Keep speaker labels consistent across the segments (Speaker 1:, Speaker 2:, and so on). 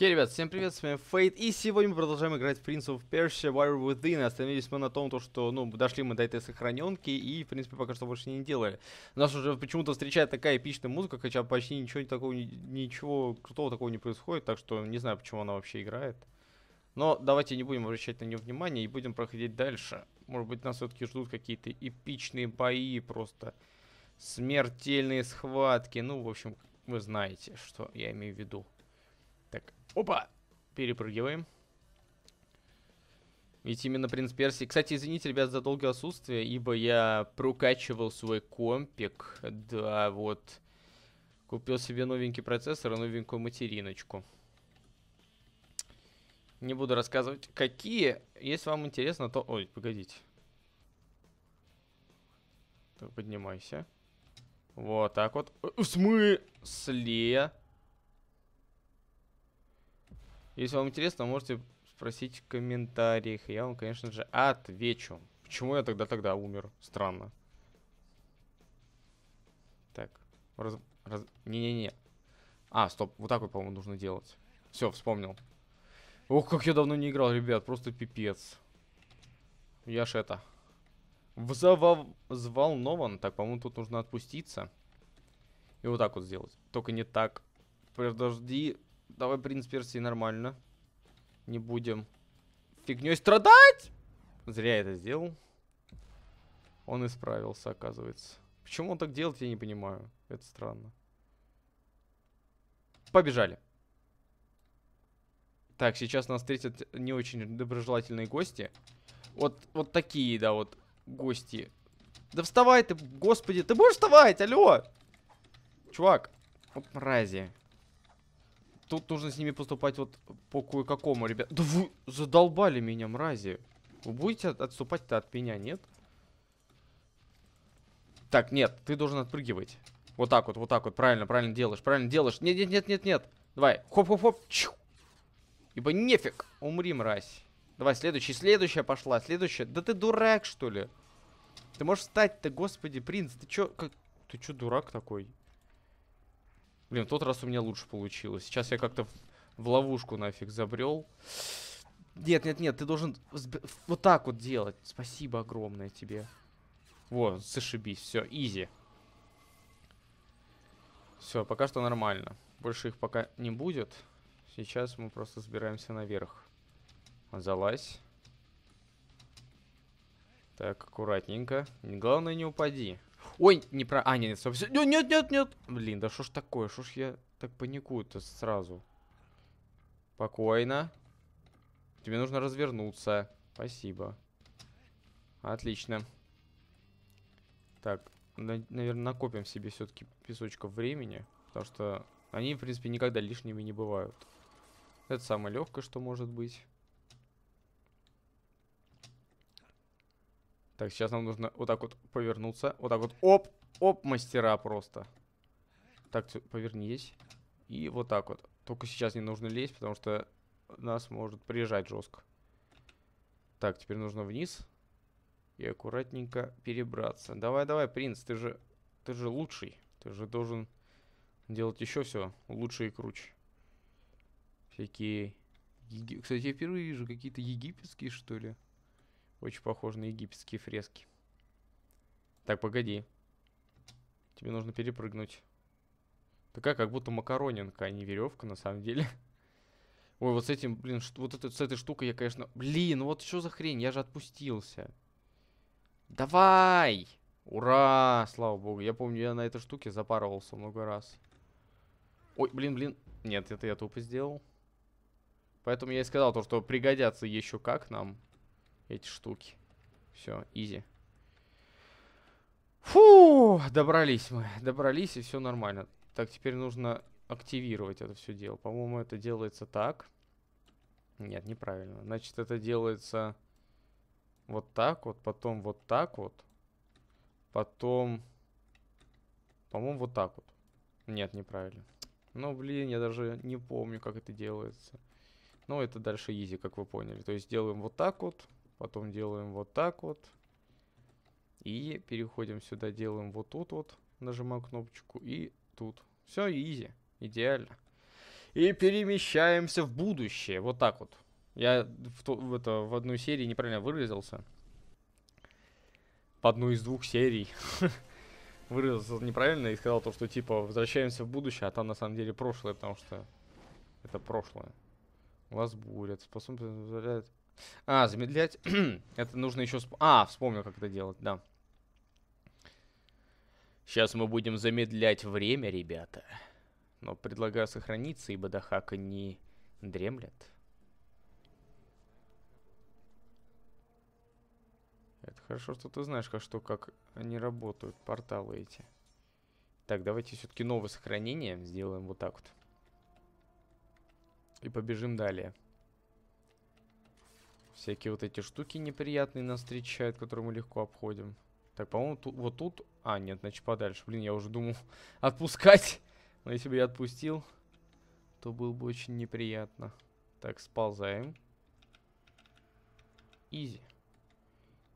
Speaker 1: hey, ребят, всем привет, с вами Фейт, и сегодня мы продолжаем играть в Prince of Persia War Within. Остановились мы на том, то, что, ну, дошли мы до этой сохраненки, и, в принципе, пока что больше не делали. Нас уже почему-то встречает такая эпичная музыка, хотя почти ничего такого, ничего крутого такого не происходит, так что не знаю, почему она вообще играет. Но давайте не будем обращать на нее внимание и будем проходить дальше. Может быть, нас все-таки ждут какие-то эпичные бои, просто смертельные схватки. Ну, в общем, вы знаете, что я имею в виду. Опа! Перепрыгиваем. Ведь именно принц Перси. Кстати, извините, ребят, за долгое отсутствие, ибо я прокачивал свой компик. Да, вот. Купил себе новенький процессор и новенькую материночку. Не буду рассказывать, какие. Если вам интересно, то... Ой, погодите. Так, поднимайся. Вот так вот. В смысле? Если вам интересно, можете спросить в комментариях. Я вам, конечно же, отвечу. Почему я тогда тогда умер? Странно. Так. Раз... Не-не-не. А, стоп. Вот так вот, по-моему, нужно делать. Все, вспомнил. Ох, как я давно не играл, ребят. Просто пипец. Я ж это... Взавов... Взволнован. Так, по-моему, тут нужно отпуститься. И вот так вот сделать. Только не так. Подожди, Давай принц Персии, нормально. Не будем фигней страдать! Зря я это сделал. Он исправился, оказывается. Почему он так делает, я не понимаю. Это странно. Побежали. Так, сейчас нас встретят не очень доброжелательные гости. Вот, вот такие, да, вот гости. Да вставай ты, господи, ты будешь вставать, алло! Чувак, вот мрази. Тут нужно с ними поступать вот по кое-какому, ребят. Да вы задолбали меня, мрази. Вы будете отступать-то от меня, нет? Так, нет, ты должен отпрыгивать. Вот так вот, вот так вот. Правильно, правильно делаешь, правильно делаешь. Нет, нет, нет, нет, нет. Давай, хоп-хоп-хоп. Ибо нефиг. Умри, мразь. Давай, следующий, следующая пошла, следующая. Да ты дурак, что ли? Ты можешь встать-то, господи, принц, ты чё, как... Ты чё, дурак такой? Блин, в тот раз у меня лучше получилось. Сейчас я как-то в, ловушку нафиг забрел. Нет, нет, нет, ты должен вот так вот делать. Спасибо огромное тебе. Во, зашибись, все, изи. Все, пока что нормально. Больше их пока не будет. Сейчас мы просто сбираемся наверх. Залазь. Так, аккуратненько. Главное, не упади. Ой, не про... А, нет, собственно... Нет, нет, нет, нет. Блин, да что ж такое? Что ж я так паникую-то сразу? Спокойно. Тебе нужно развернуться. Спасибо. Отлично. Так, на наверное, накопим себе все-таки песочков времени. Потому что они, в принципе, никогда лишними не бывают. Это самое легкое, что может быть. Так, сейчас нам нужно вот так вот повернуться. Вот так вот. Оп! Оп, мастера просто. Так, повернись. И вот так вот. Только сейчас не нужно лезть, потому что нас может приезжать жестко. Так, теперь нужно вниз. И аккуратненько перебраться. Давай, давай, принц, ты же, ты же лучший. Ты же должен делать еще все лучше и круче. Всякие... Кстати, я впервые вижу какие-то египетские, что ли. Очень похоже на египетские фрески. Так, погоди. Тебе нужно перепрыгнуть. Такая как будто макаронинка, а не веревка на самом деле. Ой, вот с этим, блин, вот это, с этой штукой я, конечно... Блин, вот что за хрень? Я же отпустился. Давай! Ура! Слава богу. Я помню, я на этой штуке запарывался много раз. Ой, блин, блин. Нет, это я тупо сделал. Поэтому я и сказал то, что пригодятся еще как нам эти штуки. Все, изи. Фу, добрались мы. Добрались, и все нормально. Так, теперь нужно активировать это все дело. По-моему, это делается так. Нет, неправильно. Значит, это делается вот так вот, потом вот так вот. Потом, по-моему, вот так вот. Нет, неправильно. Ну, блин, я даже не помню, как это делается. Ну, это дальше изи, как вы поняли. То есть делаем вот так вот. Потом делаем вот так вот. И переходим сюда, делаем вот тут вот. Нажимаем кнопочку и тут. Все, изи. Идеально. И перемещаемся в будущее. Вот так вот. Я в, то, в, это, в одной серии неправильно выразился. В одной из двух серий. выразился неправильно и сказал то, что типа возвращаемся в будущее, а там на самом деле прошлое, потому что это прошлое. Глаз бурят, способность позволяет а, замедлять. это нужно еще... Сп... А, вспомнил, как это делать, да. Сейчас мы будем замедлять время, ребята. Но предлагаю сохраниться, ибо Дахака не дремлет. Это хорошо, что ты знаешь, как что, как они работают, порталы эти. Так, давайте все-таки новое сохранение сделаем вот так вот. И побежим далее. Всякие вот эти штуки неприятные нас встречают, которые мы легко обходим. Так, по-моему, тут, вот тут... А, нет, значит, подальше. Блин, я уже думал отпускать. Но если бы я отпустил, то было бы очень неприятно. Так, сползаем. Изи.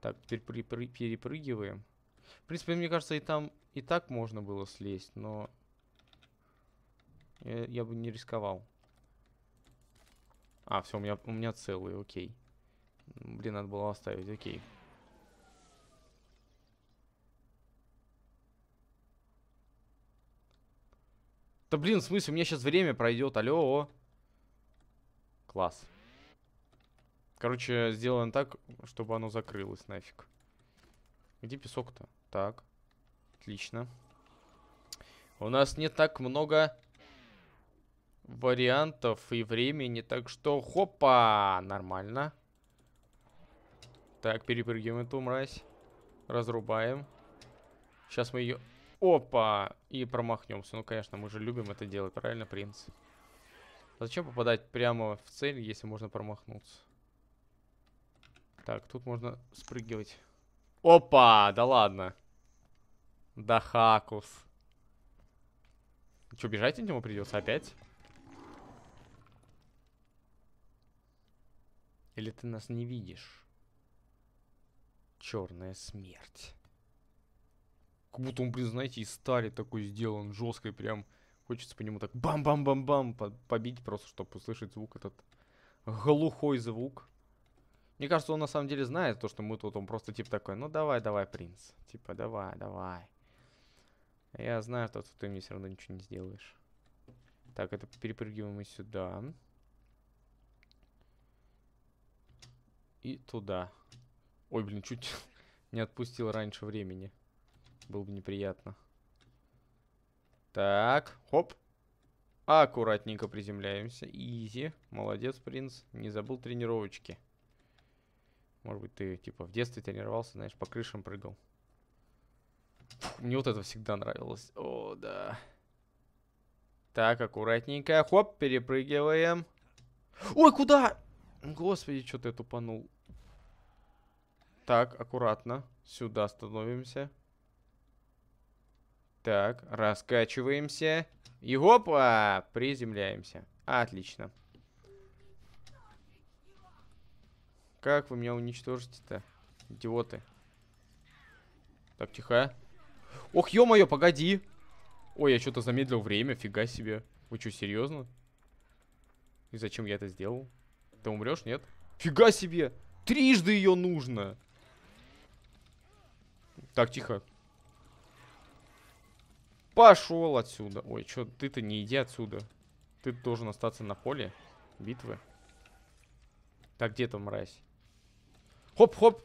Speaker 1: Так, теперь перепрыгиваем. В принципе, мне кажется, и там и так можно было слезть, но я, я бы не рисковал. А, все, у меня, у меня целый, окей. Блин, надо было оставить, окей. Да блин, в смысле, у меня сейчас время пройдет, алло. Класс. Короче, сделаем так, чтобы оно закрылось нафиг. Где песок-то? Так. Отлично. У нас не так много вариантов и времени, так что хопа, нормально. Так, перепрыгиваем эту мразь. Разрубаем. Сейчас мы ее... Опа! И промахнемся. Ну, конечно, мы же любим это делать, правильно, принц? А зачем попадать прямо в цель, если можно промахнуться? Так, тут можно спрыгивать. Опа! Да ладно. Да хакус. Че, бежать от него придется опять? Или ты нас не видишь? Черная смерть. Как будто он, блин, знаете, из стали такой сделан, жесткой прям. Хочется по нему так бам-бам-бам-бам побить, просто чтобы услышать звук этот. Глухой звук. Мне кажется, он на самом деле знает то, что мы тут, он просто типа такой, ну давай, давай, принц. Типа, давай, давай. Я знаю, что ты мне все равно ничего не сделаешь. Так, это перепрыгиваем мы сюда. И туда. Ой, блин, чуть не отпустил раньше времени. Было бы неприятно. Так, хоп. Аккуратненько приземляемся. Изи. Молодец, принц. Не забыл тренировочки. Может быть, ты, типа, в детстве тренировался, знаешь, по крышам прыгал. Мне вот это всегда нравилось. О, да. Так, аккуратненько. Хоп, перепрыгиваем. Ой, куда? Господи, что ты тупанул. Так, аккуратно. Сюда становимся. Так, раскачиваемся. И опа! Приземляемся. Отлично. Как вы меня уничтожите-то? Идиоты. Так, тихо. Ох, ё-моё, погоди. Ой, я что-то замедлил время, фига себе. Вы что, серьезно? И зачем я это сделал? Ты умрешь, нет? Фига себе! Трижды ее нужно! Так, тихо. Пошел отсюда. Ой, что, ты-то не иди отсюда. Ты должен остаться на поле битвы. Так, где там мразь? Хоп-хоп.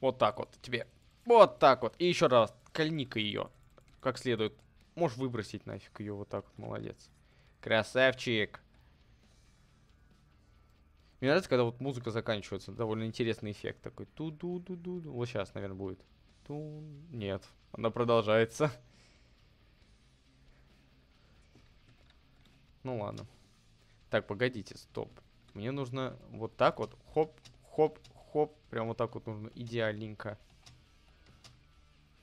Speaker 1: Вот так вот тебе. Вот так вот. И еще раз. Кольни-ка ее. Как следует. Можешь выбросить нафиг ее вот так вот. Молодец. Красавчик. Мне нравится, когда вот музыка заканчивается. Довольно интересный эффект такой. Ту-ду-ду-ду. Вот сейчас, наверное, будет. Ту... Нет. Она продолжается. Ну ладно. Так, погодите, стоп. Мне нужно вот так вот. Хоп, хоп, хоп. Прям вот так вот нужно. Идеальненько.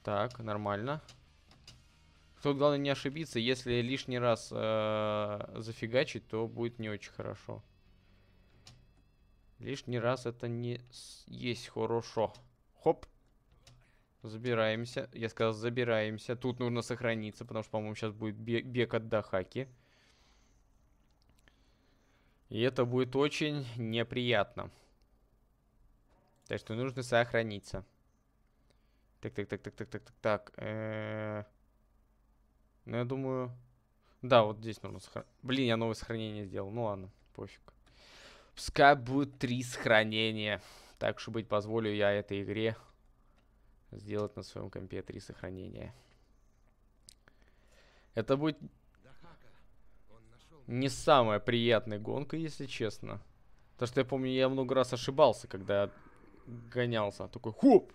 Speaker 1: Так, нормально. Тут главное не ошибиться. Если лишний раз э -э, зафигачить, то будет не очень хорошо. Лишний раз это не есть хорошо. Хоп. Забираемся. Я сказал, забираемся. Тут нужно сохраниться, потому что, по-моему, сейчас будет бег, от Дахаки. И это будет очень неприятно. Так что нужно сохраниться. Так, так, так, так, так, так, так, так. Э -э ну, я думаю... Да, вот здесь нужно сохранить. Блин, я новое сохранение сделал. Ну ладно, пофиг. Пускай будет три сохранения. Так что быть позволю я этой игре сделать на своем компе три сохранения. Это будет не самая приятная гонка, если честно. то что я помню, я много раз ошибался, когда гонялся. Такой, хоп,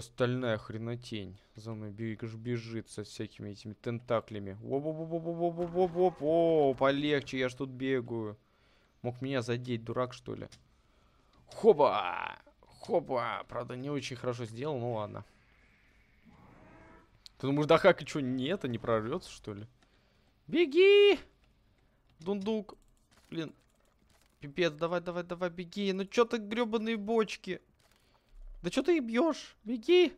Speaker 1: Сука, стальная хренотень. За мной бежит со всякими этими тентаклями. О, полегче, я ж тут бегаю. Мог меня задеть, дурак, что ли? Хоба! Хоба! Правда, не очень хорошо сделал, ну ладно. Ты думаешь, да как и что, нет, а не прорвется, что ли? Беги! Дундук! Блин, пипец, давай, давай, давай, беги. Ну чё ты гребаные бочки? Да что ты бьешь? Беги!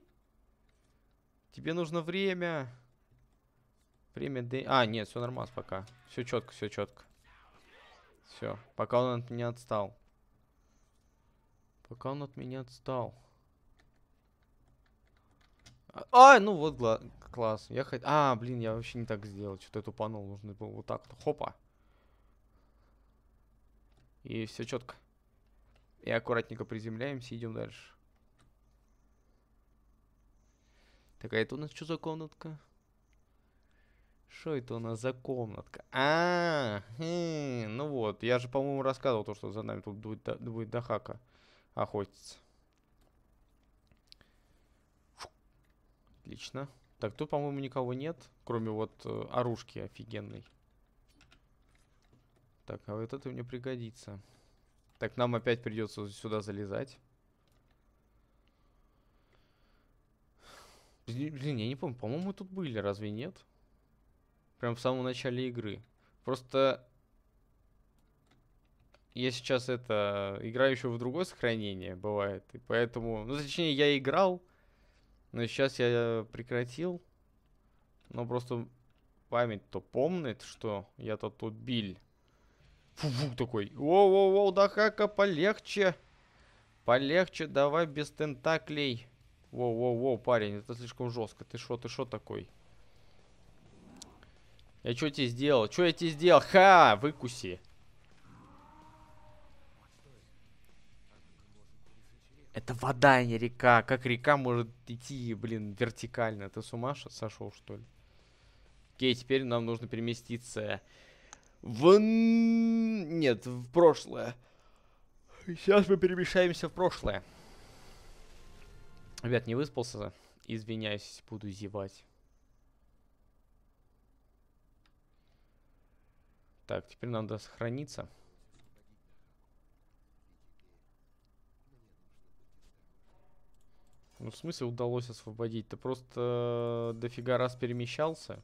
Speaker 1: Тебе нужно время. Время да. А, нет, все нормально пока. Все четко, все четко. Все, пока он от меня отстал. Пока он от меня отстал. А, а ну вот класс. Я хот... А, блин, я вообще не так сделал. Что-то тупанул. Нужно было вот так вот. Хопа. И все четко. И аккуратненько приземляемся, идем дальше. Так, а это у нас что за комнатка? Что это у нас за комнатка? А, -а, -а хм, ну вот, я же, по-моему, рассказывал то, что за нами тут будет, до, будет до охотиться. Фу. Отлично. Так, тут, по-моему, никого нет, кроме вот э, оружки офигенной. Так, а вот это мне пригодится. Так, нам опять придется сюда залезать. Блин, я не помню, по-моему, мы тут были, разве нет? Прям в самом начале игры. Просто я сейчас это играю еще в другое сохранение, бывает. И поэтому, ну, точнее, я играл, но сейчас я прекратил. Но просто память-то помнит, что я то тут бил. Фу-фу, такой. Воу-воу-воу, да как-то полегче. Полегче, давай без тентаклей. Воу-воу-воу, парень, это слишком жестко. Ты что, ты что такой? Я что тебе сделал? Что я тебе сделал? Ха! Выкуси. Это вода, а не река. Как река может идти, блин, вертикально? Ты с ума сошел, что ли? Окей, теперь нам нужно переместиться в... Нет, в прошлое. Сейчас мы перемещаемся в прошлое. Ребят, не выспался. Извиняюсь, буду зевать. Так, теперь надо сохраниться. Ну, в смысле удалось освободить? Ты просто э, дофига раз перемещался.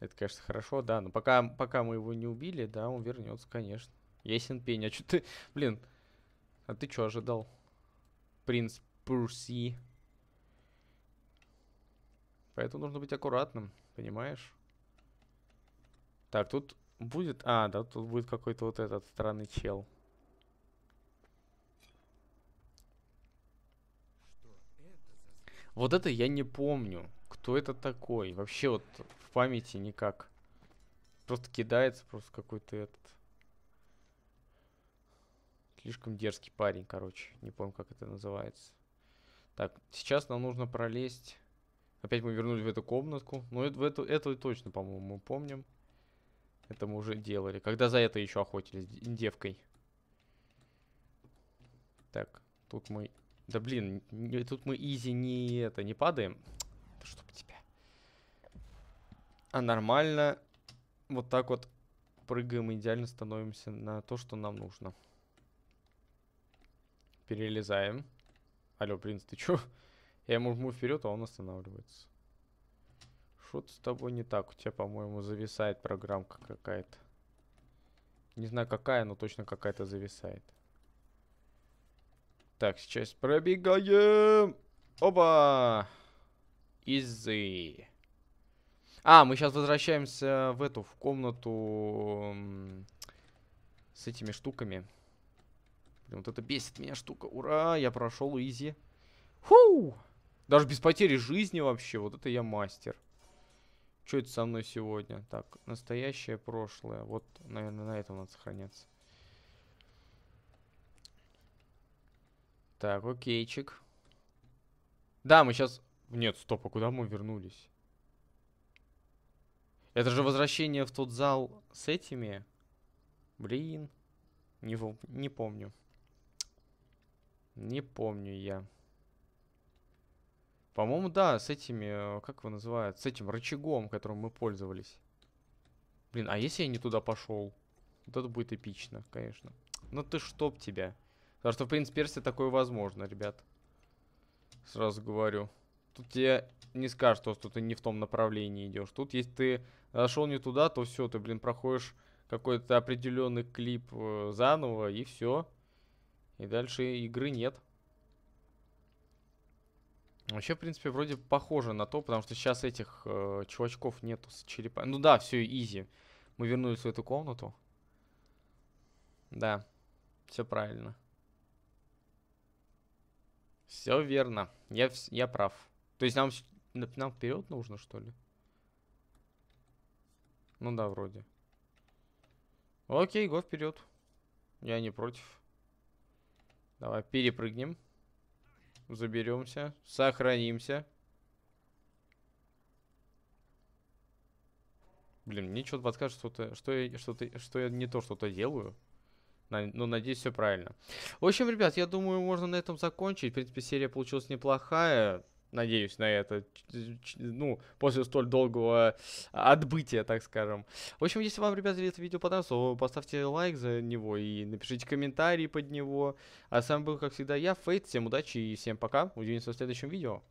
Speaker 1: Это, конечно, хорошо, да. Но пока, пока мы его не убили, да, он вернется, конечно. Ясен пень. А что ты... Блин, а ты что ожидал? Принц Пурси. Поэтому нужно быть аккуратным, понимаешь? Так, тут будет... А, да, тут будет какой-то вот этот странный чел. Вот это я не помню. Кто это такой? Вообще вот в памяти никак. Просто кидается просто какой-то этот... Слишком дерзкий парень, короче. Не помню, как это называется. Так, сейчас нам нужно пролезть. Опять мы вернулись в эту комнатку. ну это, в эту, эту точно, по-моему, мы помним. Это мы уже делали. Когда за это еще охотились девкой. Так, тут мы... Да блин, не, тут мы изи не это, не падаем. Да чтоб тебя. А нормально вот так вот прыгаем идеально становимся на то, что нам нужно. Перелезаем. Алло, принц, ты чё? Я ему жму вперед, а он останавливается. Что-то с тобой не так. У тебя, по-моему, зависает программка какая-то. Не знаю какая, но точно какая-то зависает. Так, сейчас пробегаем. Опа! изы. А, мы сейчас возвращаемся в эту, в комнату с этими штуками. Блин, вот это бесит меня штука. Ура, я прошел изи. Фу! Даже без потери жизни вообще. Вот это я мастер. Что это со мной сегодня? Так, настоящее, прошлое. Вот, наверное, на этом надо сохраняться. Так, окейчик. Да, мы сейчас... Нет, стоп, а куда мы вернулись? Это же возвращение в тот зал с этими? Блин. Не, не помню. Не помню я. По-моему, да, с этими, э, как его называют, с этим рычагом, которым мы пользовались. Блин, а если я не туда пошел? Вот это будет эпично, конечно. Ну ты чтоб тебя. Потому что, в принципе, перси такое возможно, ребят. Сразу говорю. Тут тебе не скажешь, что ты не в том направлении идешь. Тут, если ты зашел не туда, то все, ты, блин, проходишь какой-то определенный клип э, заново, и все. И дальше игры нет. Вообще, в принципе, вроде похоже на то, потому что сейчас этих э, чувачков нету с черепа. Ну да, все, изи. Мы вернулись в эту комнату. Да, все правильно. Все верно. Я, я прав. То есть нам, нам вперед нужно, что ли? Ну да, вроде. Окей, го вперед. Я не против. Давай, перепрыгнем. Заберемся. Сохранимся. Блин, мне что-то подскажет, что, -то, что, я, что, -то, что я не то что-то делаю. На, ну, надеюсь, все правильно. В общем, ребят, я думаю, можно на этом закончить. В принципе, серия получилась неплохая. Надеюсь на это. Ну, после столь долгого отбытия, так скажем. В общем, если вам, ребята, это видео понравилось, то поставьте лайк за него и напишите комментарий под него. А с вами был, как всегда, я, Фейт. Всем удачи и всем пока. Увидимся в следующем видео.